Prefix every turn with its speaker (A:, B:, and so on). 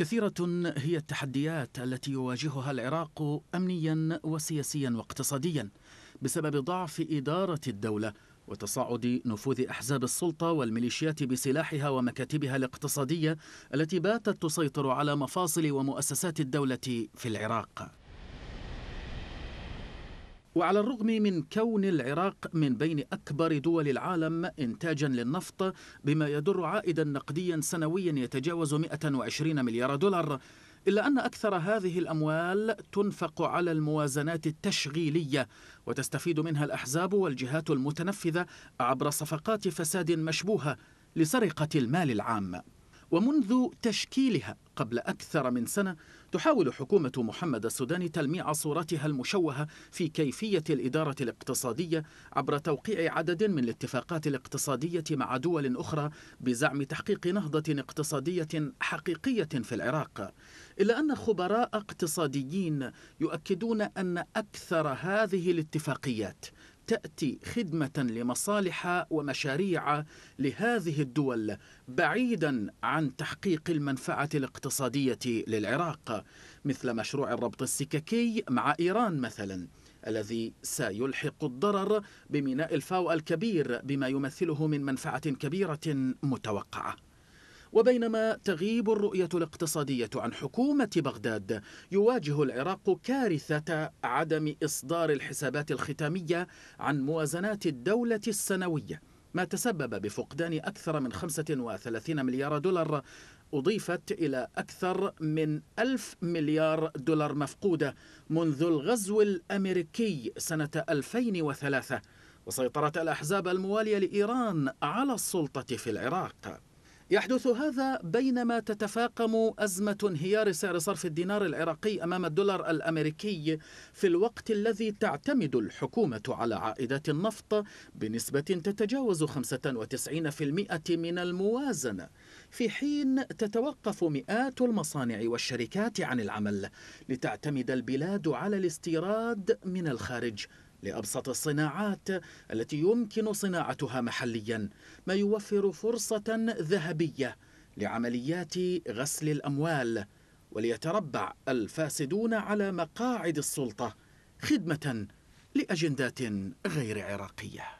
A: كثيرة هي التحديات التي يواجهها العراق أمنيا وسياسيا واقتصاديا بسبب ضعف إدارة الدولة وتصاعد نفوذ أحزاب السلطة والميليشيات بسلاحها ومكاتبها الاقتصادية التي باتت تسيطر على مفاصل ومؤسسات الدولة في العراق وعلى الرغم من كون العراق من بين أكبر دول العالم إنتاجا للنفط بما يدر عائدا نقديا سنويا يتجاوز 120 مليار دولار إلا أن أكثر هذه الأموال تنفق على الموازنات التشغيلية وتستفيد منها الأحزاب والجهات المتنفذة عبر صفقات فساد مشبوهة لسرقة المال العام ومنذ تشكيلها قبل أكثر من سنة تحاول حكومة محمد السوداني تلميع صورتها المشوهة في كيفية الإدارة الاقتصادية عبر توقيع عدد من الاتفاقات الاقتصادية مع دول أخرى بزعم تحقيق نهضة اقتصادية حقيقية في العراق إلا أن خبراء اقتصاديين يؤكدون أن أكثر هذه الاتفاقيات تأتي خدمة لمصالح ومشاريع لهذه الدول بعيدا عن تحقيق المنفعة الاقتصادية للعراق مثل مشروع الربط السككي مع إيران مثلا الذي سيلحق الضرر بميناء الفاو الكبير بما يمثله من منفعة كبيرة متوقعة وبينما تغيب الرؤية الاقتصادية عن حكومة بغداد يواجه العراق كارثة عدم إصدار الحسابات الختامية عن موازنات الدولة السنوية ما تسبب بفقدان أكثر من 35 مليار دولار أضيفت إلى أكثر من ألف مليار دولار مفقودة منذ الغزو الأمريكي سنة 2003 وسيطرة الأحزاب الموالية لإيران على السلطة في العراق يحدث هذا بينما تتفاقم أزمة انهيار سعر صرف الدينار العراقي أمام الدولار الأمريكي في الوقت الذي تعتمد الحكومة على عائدات النفط بنسبة تتجاوز 95% من الموازنة في حين تتوقف مئات المصانع والشركات عن العمل لتعتمد البلاد على الاستيراد من الخارج لأبسط الصناعات التي يمكن صناعتها محليا ما يوفر فرصة ذهبية لعمليات غسل الأموال وليتربع الفاسدون على مقاعد السلطة خدمة لأجندات غير عراقية